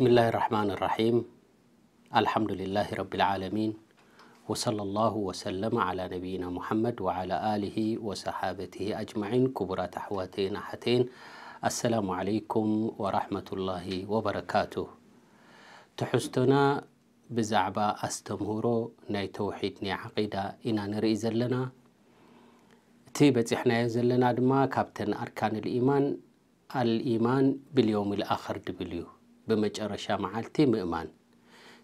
بسم الله الرحمن الرحيم الحمد لله رب العالمين وصلى الله وسلم على نبينا محمد وعلى آله وصحابته أجمعين كبرى تحواتين أحتين السلام عليكم ورحمة الله وبركاته تحستنا بزعبا أستمهرو ناي توحيد ناي عقيدة إنا نرئي زلنا تي بتحنا زلنا دما كابتن أركان الإيمان الإيمان باليوم الآخر دبليو بمجرشا معالتي مؤمن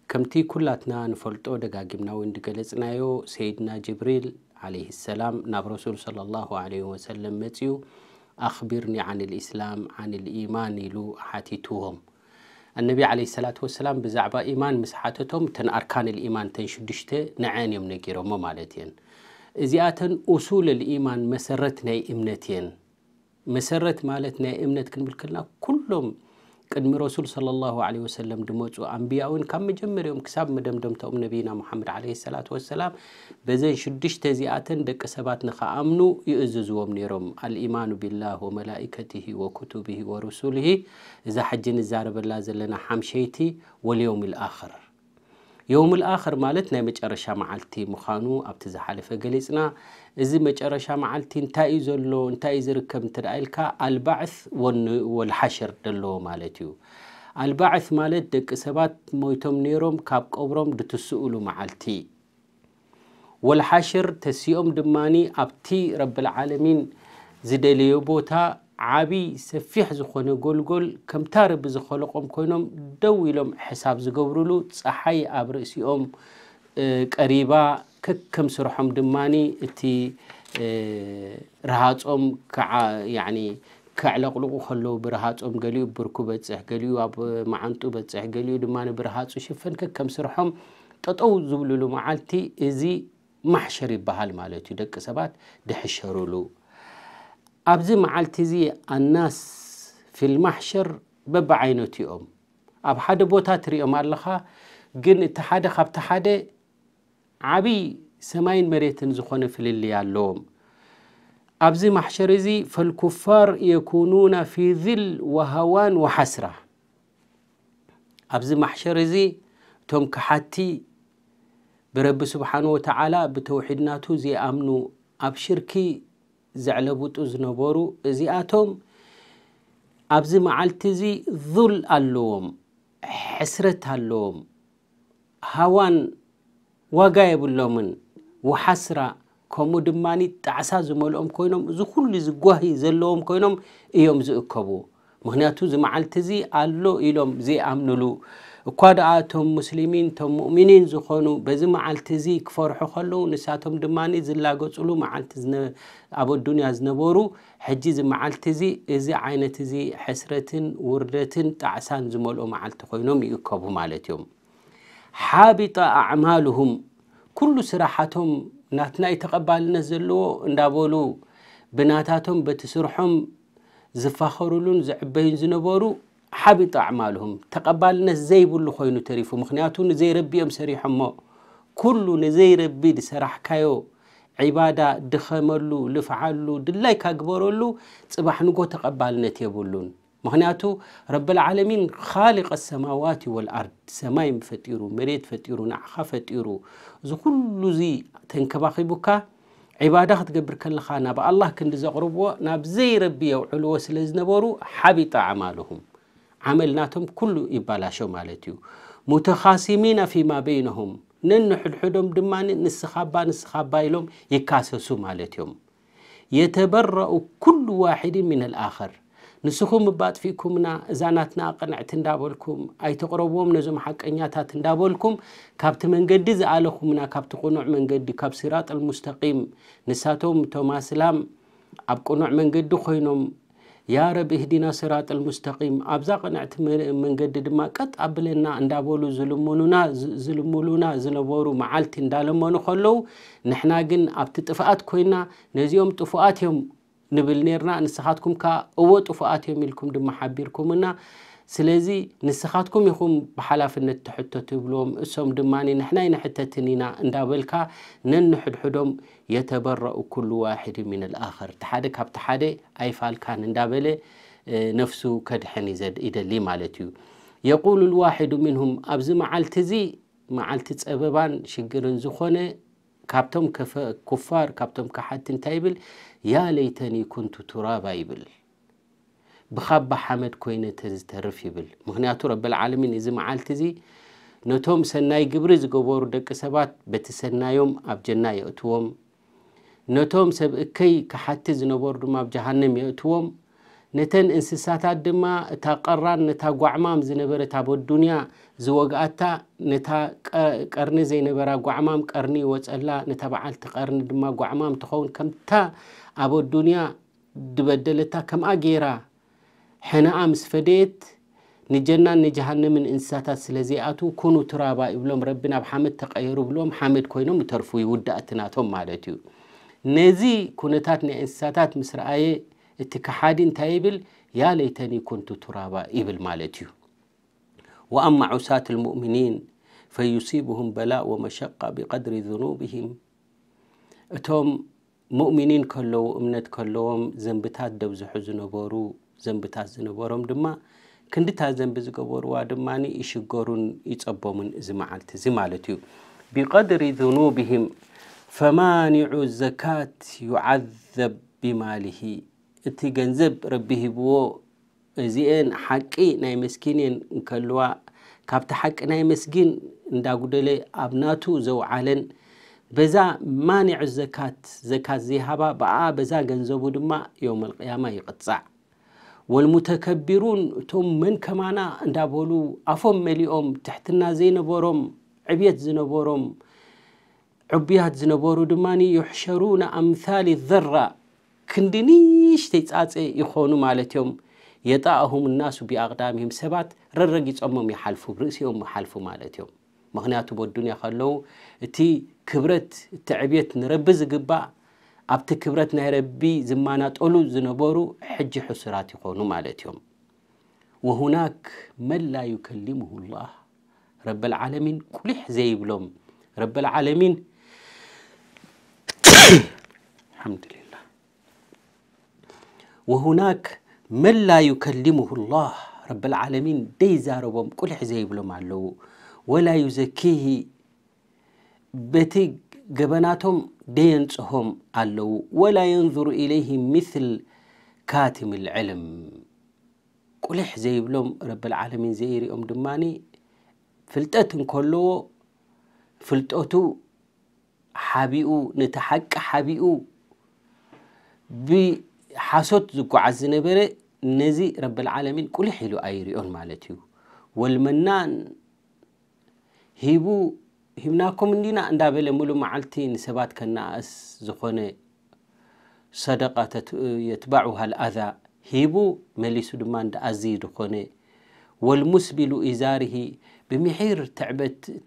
كمتي كلاتنا نفلتو دقاقبنا واندقلسنايو سيدنا جبريل عليه السلام ناب رسول صلى الله عليه وسلم متيو أخبرني عن الإسلام عن الإيمان لو حاتيتوهم النبي عليه الصلاة والسلام بزعبا إيمان مسحاتتهم تن أركان الإيمان تنشدشت نعين يوم نكيرو ممالتين زيادة أصول الإيمان مسرتنا إمنتين مسرت مالتنا إمنت كن كلهم كان رسول صلى الله عليه وسلم دموتو انبياءون كم مجمر يوم كساب مدمدم تاوم نبينا محمد عليه الصلاة والسلام بزين شدش تزياتن دك سبات نخا امنو يؤززو امنيرم الايمان بالله وملائكته وكتبه ورسوله اذا حجن الزارب الله زلنا حمشيتي واليوم الاخر يوم الاخر مالتنا مجرشا معالتي مخانو ابتزا حالفة قليسنا እዚ መጨረሻ መዓልቲ እንታይ እዩ ዘሎ እንታይ እዩ ዝርከብ እንተደኣ ኢልካ ኣልባዕት ወልሓሸር ዘለዎ ማለት እዩ ኣልባዕት ማለት ደቂ ሰባት ሞይቶም ነይሮም ካብ ቀብሮም ድትስእሉ መዓልቲ ወልሓሽር ተሲኦም ድማኒ ኣብቲ ረብልዓለሚን ዝደለዮ ቦታ ዓብይ ሰፊሕ ዝኾነ ጎልጎል ከምታ ረቢ ዝኸለቆም ኮይኖም ደው ኢሎም ሕሳብ ዝገብርሉ ፀሓይ ኣብ ርእሲኦም قريبا ككم سرحم دماني تي رهات أم كع يعني كعلاق لقو خلو برهات أم قليو بركو بتسح قليو أب معنتو بتسح قليو دماني برهات وشفن ككم سرحم تطو زبلو لو معالتي إزي محشري بهال مالتي دك سبات دحشرو لو أبزي معالتي زي الناس في المحشر ببعينو أم أب حد بوتات ريو مالخا جن اتحاد خب تحاده عبي سماين مريتن زخون فللي اللوم أبزي محشرزي فالكفار يكونون في ذل وهوان وحسرة أبزي محشرزي توم كحتي برب سبحانه وتعالى بتوحيدناتو زي أمنو أبشركي زعلبوت أزنبورو زي آتوم أبزي معالتزي ذل اللوم حسرة اللوم هوان ዋጋ የብሎምን ወሓስራ ከምኡ ድማኒ ጣዕሳ ዝመልኦም ኮይኖም እዚ ኩሉ ዝጓሂ ዘለዎም ኮይኖም እዮም ዝእከቡ ምክንያቱ እዚ መዓልቲ እዚ ኣሎ ኢሎም ዘይኣምንሉ እኳ ደኣ እቶም ሙስሊሚን እቶም ሙእሚኒን ዝኾኑ በዚ መዓልቲ እዚ ክፈርሑ ከለዉ ንሳቶም ድማኒ ዝላገፅሉ መዓልቲ ኣብ ኣዱንያ ዝነበሩ ሕጂ እዚ መዓልቲ እዚ እዚ ዓይነት እዚ ሕስረትን ውርደትን ጣዕሳን ዝመልኦ መዓልቲ ኮይኖም ይእከቡ ማለት እዮም ሓቢጠ ኣዕማልሁም ኩሉ ስራሓቶም ናትናይ ተቐባልነት ዘለዎ እንዳበሉ ብናታቶም በቲ ስርሖም ዝፋኸሩሉን ዘዕበዩን ዝነበሩ ሓቢጠ ኣዕማልሁም ተቐባልነት ዘይብሉ ኮይኑ ተሪፉ ምክንያቱ ንዘይረቢ እዮም ሰሪሖሞ ኩሉ ንዘይረቢ ዝሰራሕካዮ ዒባዳ ድኸመሉ ልፍዓሉ ድላይ ካግበረሉ ፅባሕ ንጎ ተቐባልነት የብሉን مهنياتو رب العالمين خالق السماوات والأرض سماي فتيرو مريت فتيرو نعخ فتيرو زو كل زي تنكباخي بكا عبادة تقبر كلها نابا الله كند زغربو ناب زي ربي وعلو سلزنبورو حبيت عمالهم عملناتهم كل يبالا شو مالتيو متخاسمين فيما بينهم نن حل حدوم دمان نسخابا نسخابا يكاسسو مالتيوم يتبرأ كل واحد من الآخر ንስኹም እባጥፊእኩምና እዛናትና ቅንዕቲ እንዳበልኩም ኣይተቕረብዎም ነዞም ሓቀኛታት እንዳበልኩም ካብቲ መንገዲ ዝኣለኹምና ካብቲ ቁኑዕ መንገዲ ካብ ስራጥ ሙስተቂም ንሳቶም እቶም ኣስላም ኣብ ቁኑዕ መንገዲ ኮይኖም ያ ረቢ እህዲና ስራጥ ሙስተቂም ኣብዛ ቅንዕቲ መንገዲ ድማ ቀጥ ኣብለና እንዳበሉ ዝልምሉና ዝነበሩ መዓልቲ እንዳለመኑ ከለዉ ንሕና ግን ኣብቲ ጥፍኣት ኮይና ነዚኦም ጥፉኣት እዮም نبل نيرنا نسخاتكم كا أوت وفقات يوم لكم دم حبيركم إنا سلازي نسخاتكم يخوم النت تحتو تبلوم اسم دماني نحنا ينحتتنينا نن حد حدوم يتبرأ كل واحد من الآخر تحادك هب تحادي أي فالكان اندابله نفسه كدحني زد لي مالتيو يقول الواحد منهم أبز معالتزي معالتز أببان شقرن زخونه ካብቶም ኩፋር ካብቶም ካሓቲ እንታይ ይብል ያ ለይተኒ ኩንቱ ቱራባ ይብል ብካባ ሓመድ ኮይነ ተዝተርፍ ይብል ምክንያቱ ረብልዓለሚን እዚ መዓልቲ እዚ ነቶም ሰናይ ግብሪ ዝገበሩ ደቂ ሰባት በቲ ሰናዮም ኣብ ጀና የእትዎም ነቶም ሰብ እከይ ካሓቲ ዝነበሩ ድማ ኣብ ጀሃንም የእትዎም ነተን እንስሳታት ድማ እታ ቀራን ነታ ጓዕማም ዝነበረ ኣብ ኣዱንያ ዝወግኣታ ነታ ቀርኒ ዘይነበራ ጓዕማም ቀርኒ ይወፀላ ነታ በዓልቲ ቀርኒ ድማ ጓዕማም ትኸውን ከምታ ኣብ ኣዱንያ ድበደለታ ከምኣ ገይራ ሕነኣ ምስ ፈደየት ንጀናን ንጀሃንምን እንስሳታት ስለዘይኣት ኩኑ ትራባ ይብሎም ረቢ ናብ ሓመድ ተቀይሩ ብሎም ሓመድ ኮይኖም ይተርፉ ይውዳእትናቶም ማለት እዩ ነዚ ኩነታት ናይ እንስሳታት ምስ ረኣየ እቲ ከሓዲ እንታይ ይብል ያ ለይተኒ ኩንቱ ቱራባ ይብል ማለት እዩ ወአማ ዑሳት ልሙእሚኒን ፈዩሲብሁም በላእ ወመሸቃ ብቀድሪ ዝኑብህም እቶም ሙእሚኒን ከለዉ እምነት ከለዎም ዘንብታት ደብዝሑ ዝነበሩ ዘንብታት ዝነበሮም ድማ ክንድታ ዘንቢ ዝገበርዋ ድማኒ ይሽገሩን ይፀቦምን እዚ መዓልቲ እዚ ማለት እዩ ብቀድሪ ዝኑብህም ፈማኒዑ ዘካት ዩዓዘብ ብማልሂ እቲ ገንዘብ ረቢ ሂብዎ እዚአን ሓቂ ናይ መስኪን እየን እንከልዋ ካብቲ ሓቂ ናይ መስጊን እንዳጉደለ ኣብ ናቱ ዘውዓለን በዛ ማኒዕ ዘካት ዘካት ዘይሃባ በኣ በዛ ገንዘቡ ድማ ዮም አልቅያማ ይቕፃዕ ወልሙተከቢሩን እቶም መንከማና እንዳበሉ ኣፎም መሊኦም ትሕትና ዘይነበሮም ዕብየት ዝነበሮም ዕብያት ዝነበሩ ድማኒ ይሕሸሩና ኣምሳሊ ዘራ كندنيش تيتسات يخونو مالتهم يطاهم الناس بأقدامهم سبات أمم صمم يحلفوا برأسهم يحلفوا مالتهم مغنياتو الدنيا خلو تي كبرت تعبيت نربز زقبا أبت كبرت نربي زمانات أولو زنبورو حج حسرات يخونو مالتهم وهناك من لا يكلمه الله رب العالمين كل زي بلوم رب العالمين الحمد لله وهناك من لا يكلمه الله رب العالمين دي زاربهم كل حزي بلوم علو ولا يزكيه بتي جبناتهم دي علو ولا ينظر إليه مثل كاتم العلم كل حزي بلوم رب العالمين زيري أم دماني فلتاتن كلو فلتاتو حبيو نتحق حبيو بي ሓሶት ዝጓዓዝ ዝነበረ ነዚ ረብልዓለሚን ቁልሕ ኢሉ ኣይርኦን ማለት እዩ ወልመናን ሂቡ ሂብናኩም እንዲና እንዳበለ ሙሉእ መዓልቲ ንሰባት ከነኣእስ ዝኾነ ሰደቃ የትባዕሃ ልኣዛ ሂቡ መሊሱ ድማ እንዳኣዝዩ ድኾነ ወልሙስቢሉ ኢዛርሂ ብምሒር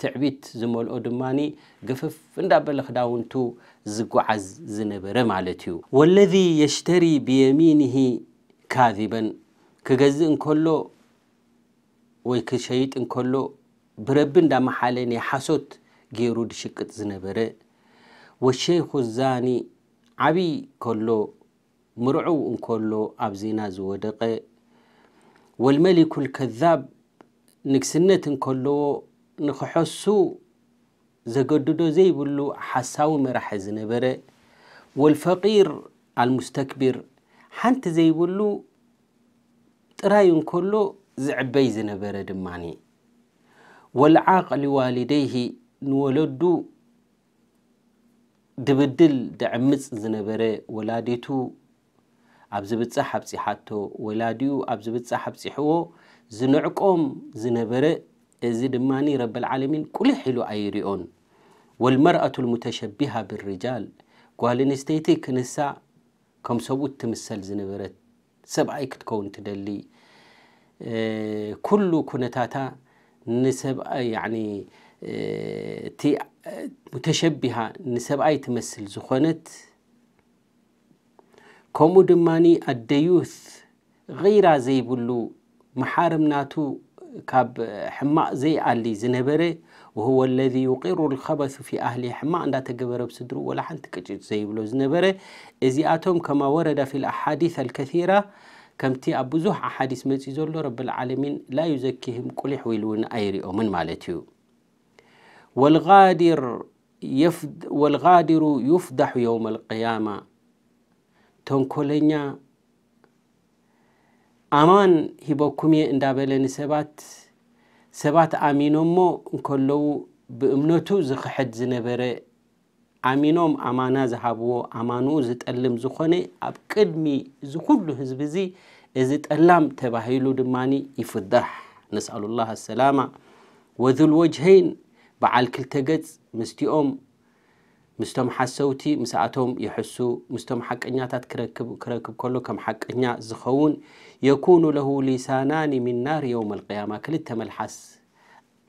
ትዕቢት ዝመልኦ ድማኒ ገፍፍ እንዳበለ ክዳውንቱ ዝጓዓዝ ዝነበረ ማለት እዩ ወለذ የሽተሪ ብየሚንሂ ካذበን ክገዝእ እንከሎ ወይ ክሸይጥ እንከሎ ብረቢ እንዳመሓለ ናይ ሓሶት ገይሩ ድሽቅጥ ዝነበረ ወሸይኹ ዛኒ ዓብይ ከሎ ምርዑው እንከሎ ኣብ ዜና ዝወደቐ ወልመሊኩ ልከዛብ ንግስነት እንከለዎ ንክሐሱ ዘገድዶ ዘይብሉ ሓሳዊ መራሒ ዝነበረ ወልፈቂር ኣልሙስተክቢር ሓንቲ ዘይብሉ ጥራይ እንከሎ ዝዕበይ ዝነበረ ድማኒ ወልዓቕሊ ዋሊደይሂ ንወለዱ ድብድል ደዕምፅ ዝነበረ ወላዲቱ ኣብ ዝብፃሕ ኣብፂሓቶ ወላድኡ ኣብ ዝብፃሕ ኣብፂሕዎ زنعقوم زنبرة ازيد ماني رب العالمين كل حلو ايريون والمرأة المتشبهة بالرجال قال نستيتي كنسا كم سبوت تمثل زنبرة سبعيك تكون تدلي كل كنتاتا نسب يعني تي متشبهة نسب أي تمثل زخونت كومو دماني الديوث غير زي بلو ناتو كاب حماء زي اللي زنبري وهو الذي يقر الخبث في أهل حماء عند تجبر بصدر ولا حل تكجد زي بلوز زنبري إذي أتوم كما ورد في الأحاديث الكثيرة كمتي أبزوح أحاديث مزيزول رب العالمين لا يزكيهم كل حويلون أيري من مالتيو والغادر يفد والغادر يفضح يوم القيامة تنكلنا አማን ሂበኩሜ እንዳበለኒ ሰባት ሰባት ሞ እንከለዉ ብእምነቱ ዝክሕድ ዝነበረ ኣሚኖም ኣማና ዝሃብዎ ኣማንኡ ዝጠልም ዝኾነ ኣብ ቅድሚ ዝኩሉ ህዝቢ እዚ እዚ ጠላም ተባሂሉ ድማ ይፍዳሕ ነስኣሉ ላ ኣሰላማ ወዝልወጅሀይን በዓል ክልተ ገፅ ምስቲኦም مستم حسوتي مساتهم يحسو مستم حق إنياتات كركب كركب كله كم حق إنيا زخون يكون له لسانان من نار يوم القيامة كل التمل حس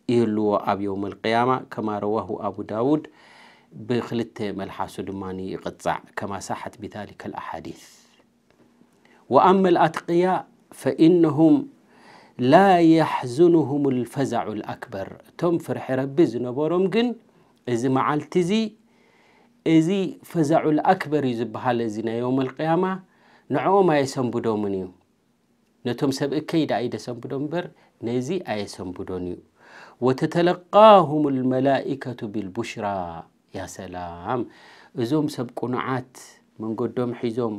إلو أب يوم القيامة كما رواه أبو داود بخلت ملحس دماني قطع كما ساحت بذلك الأحاديث وأما الأتقياء فإنهم لا يحزنهم الفزع الأكبر تم فرح ربي زنبورم جن إذا معالتزي እዚ ፈዛዑል ኣክበር እዩ ዝበሃል እዚ ናይ ዮም ልቅያማ ንዕኦም ኣየሰንብዶምን እዩ ነቶም ሰብ እከይዳ ኣይደሰንብዶ እምበር ነዚ ኣየሰንብዶን እዩ ወተተለቃሁም ልመላኢከቱ ብልቡሽራ ያ ሰላም እዞም ሰብ ቁኑዓት መንገዶም ሒዞም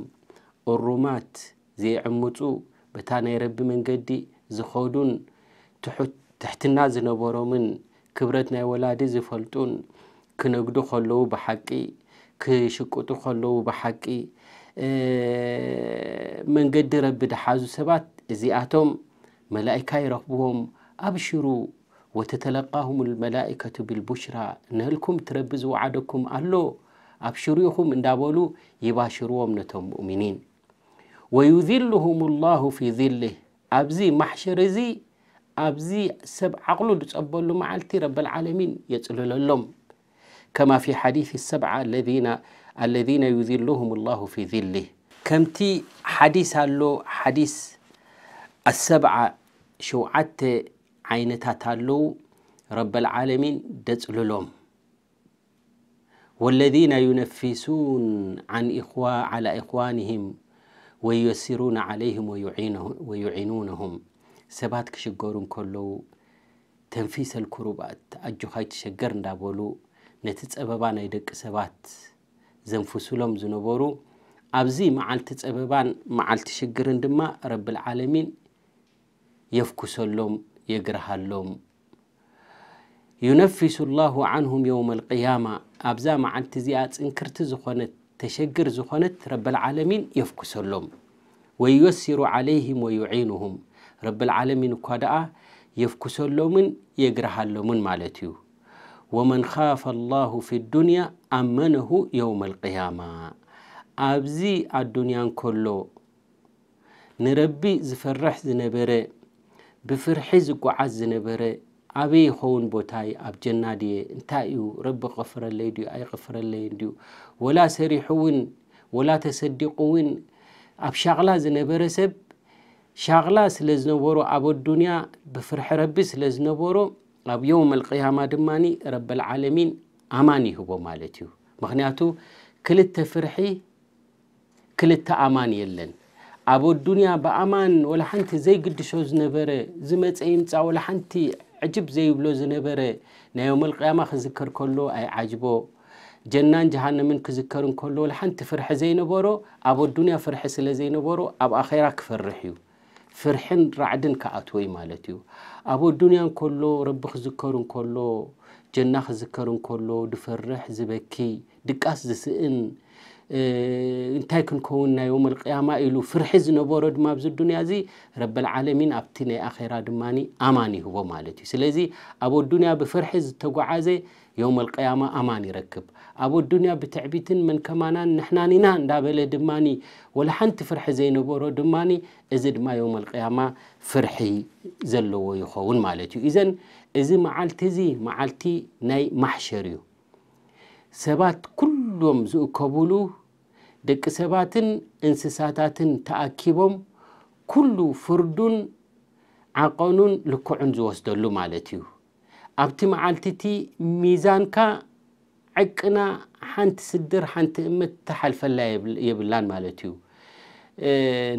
እሩማት ዘይዕምፁ በታ ናይ ረቢ መንገዲ ዝኸዱን ትሕትና ዝነበሮምን ክብረት ናይ ወላዲ ዝፈልጡን ክነግዱ ከለዉ ብሓቂ ክሽቅጡ ከለዉ ብሓቂ መንገዲ ረቢ ድሓዙ ሰባት እዚኣቶም መላእካ ይረኽብዎም ኣብሽሩ ወተተለቃሁም ልመላእከቱ ብልቡሽራ ንህልኩም ትረቢ ዝወዓደኩም ኣሎ ኣብሽሩ ኢኹም እንዳበሉ ይባሽርዎም ነቶም ሙእሚኒን ወዩذልሁም ላሁ ፊ ذልህ ኣብዚ ማሕሸር እዚ ኣብዚ ሰብ ዓቕሉ ዝፀበሉ መዓልቲ ረብልዓለሚን የፅልለሎም كما في حديث السبعة الذين الذين يذلهم الله في ذله كمتي حديث هالو حديث السبعة شوعت عينتها هالو رب العالمين دسللهم والذين ينفسون عن إخوة على إخوانهم ويسرون عليهم ويعينونهم سبات كشجرون كلو تنفيس الكروبات أجو هاي تشجر دابولو ነቲ ፀበባ ናይ ደቂ ሰባት ዘንፍስሎም ዝነበሩ ኣብዚ መዓልቲ ፀበባን መዓልቲ ሽግርን ድማ ረብልዓለሚን የፍኩሰሎም የግርሃሎም ዩነፊሱ ላሁ ዓንሁም የውም ልቅያማ ኣብዛ መዓልቲ እዚኣ ፅንክርቲ ዝኾነት ተሸግር ዝኾነት ረብልዓለሚን የፍኩሰሎም ወይዩወሲሩ ዓለይህም ወዩዒኑሁም ረብልዓለሚን እኳ ደኣ የፍኩሰሎምን የግርሃሎምን ማለት እዩ ومن خاف الله في الدنيا أمنه يوم القيامة أبزي الدنيا كله نربي زفرح زنبري بفرح زكو عز زنبري أبي خون بوتاي أب جنادي انتايو رب غفر اللي ديو أي غفر اللي ديو ولا سريحوين ولا تصدقوين أب شغلة زنبري سب شغلة سلزنبورو أبو الدنيا بفرح ربي سلزنبورو ኣብ ዮውም ልቅያማ ድማኒ ረብልዓለሚን ኣማን ይህቦ ማለት እዩ ምክንያቱ ክልተ ፍርሒ ክልተ ኣማን የለን ኣብ ኣዱንያ ብኣማን ወላ ሓንቲ ዘይግድሾ ዝነበረ ዝመፀ ይምፃ ወላ ሓንቲ ዕጅብ ዘይብሎ ዝነበረ ናይ ዮም ልቅያማ ክዝከር ከሎ ኣይዓጅቦ ጀናን ጀሃንምን ክዝከር እንከሎ ሓንቲ ፍርሒ ዘይነበሮ ኣብ ኣዱንያ ፍርሒ ስለ ዘይነበሮ ኣብ ኣኼራ ክፈርሕ እዩ ፍርሕን ራዕድን ከኣትወይ ማለት እዩ ኣብ ኣዱንያ እንከሎ ረቢ ክዝከሩ እንከሎ ጀና ክዝከር እንከሎ ድፈርሕ ዝበኪ ድቃስ ዝስእን እንታይ ክንከውን ናይ ዮም ልቅያማ ኢሉ ፍርሒ ዝነበሮ ድማ ኣብዚ ዱንያ እዚ ረብልዓለሚን ኣብቲ ናይ ኣኼራ ድማ ኣማን ይህቦ ማለት እዩ ስለዚ ኣብ ኣዱንያ ብፍርሒ ዝተጓዓዘ ዮም ልቅያማ ኣማን ይረክብ ኣብ ኣዱንያ ብትዕቢትን መንከማናን ንሕናኒና እንዳበለ ድማ ወላ ሓንቲ ፍርሒ ዘይነበሮ ድማ እዚ ድማ ዮም ልቅያማ ፍርሒ ዘለዎ ይኸውን ማለት እዩ እዘን እዚ መዓልቲ እዚ መዓልቲ ናይ ማሕሸር እዩ ሰባት ኩሎም ዝእከብሉ ደቂ ሰባትን እንስሳታትን ተኣኪቦም ኩሉ ፍርዱን ዓቐኑን ልክዑን ዝወስደሉ ማለት እዩ ኣብቲ መዓልቲ እቲ ሚዛንካ ዕቅና ሓንቲ ስድር ሓንቲ እምት ተሓልፈላ የብላን ማለት እዩ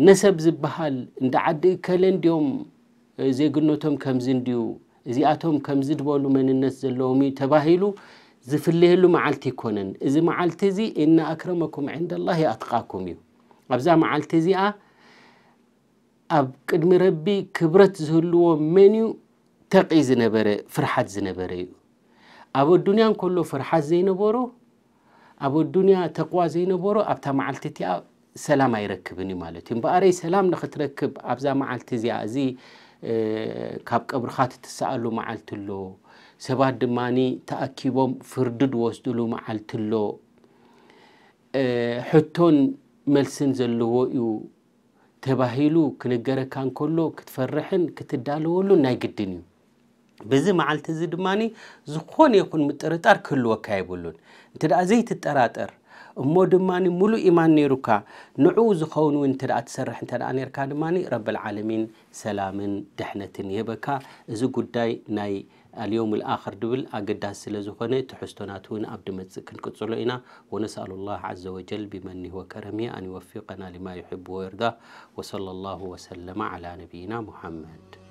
ነሰብ ዝበሃል እንዳ ዓዲ ከለ እንድኦም ዘይግነቶም ከምዚ እንድዩ እዚኣቶም ከምዚ ድበሉ መንነት ዘለዎም እዩ ተባሂሉ ዝፍልህሉ መዓልቲ ይኮነን እዚ መዓልቲ እዚ እነ ኣክረመኩም ዕንደ ላሂ ኣትቃኩም እዩ ኣብዛ መዓልቲ እዚኣ ኣብ ቅድሚ ረቢ ክብረት ዝህልዎ መን እዩ ተቂ ዝነበረ ፍርሓት ዝነበረ እዩ ኣብ ኣዱንያ እንከሎ ፍርሓት ዘይነበሮ ኣብ ኣዱንያ ተቕዋ ዘይነበሮ ኣብታ መዓልቲ እቲኣ ሰላም ኣይረክብን እዩ ማለት እዩ እምበኣረይ ሰላም ንኽትረክብ ኣብዛ መዓልቲ እዚኣ እዚ ካብ ቀብርኻ ትትሰኣሉ መዓልቲ ኣሎ ሰባት ድማኒ ተኣኪቦም ፍርዲ ድወስድሉ መዓልቲ ኣሎ ሕቶን መልስን ዘለዎ እዩ ተባሂሉ ክንገረካ እንከሎ ክትፈርሕን ክትዳለወሉ ናይ ግድን እዩ ብዚ መዓልቲ እዚ ድማ ዝኾነ ይኹን ምጥርጣር ክህልወካ የብሉን እንተ ደኣ ዘይትጠራጠር እሞ ድማ ሙሉእ ኢማን ነይሩካ ንዕኡ ዝኸውን እውን እንተ ትሰርሕ እንተ ደኣ ነርካ ድማ ረብልዓለሚን ሰላምን ድሕነትን ይህበካ እዚ ጉዳይ ናይ اليوم الآخر دبل أقداس سلزخونة تحستناتون عبد متسكن كتصلينا ونسأل الله عز وجل بمن هو وكرمه أن يوفقنا لما يحب ويرضى وصلى الله وسلم على نبينا محمد